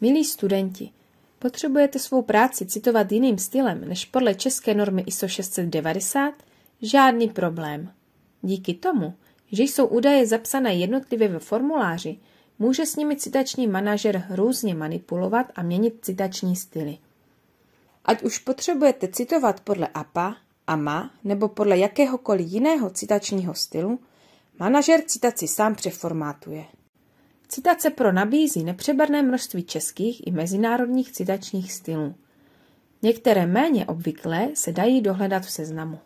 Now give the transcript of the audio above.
Milí studenti, potřebujete svou práci citovat jiným stylem než podle české normy ISO 690? Žádný problém. Díky tomu, že jsou údaje zapsané jednotlivě ve formuláři, může s nimi citační manažer různě manipulovat a měnit citační styly. Ať už potřebujete citovat podle APA, AMA nebo podle jakéhokoliv jiného citačního stylu, manažer citaci sám přeformátuje. Citace pro nabízí nepřeberné množství českých i mezinárodních citačních stylů. Některé méně obvyklé se dají dohledat v seznamu.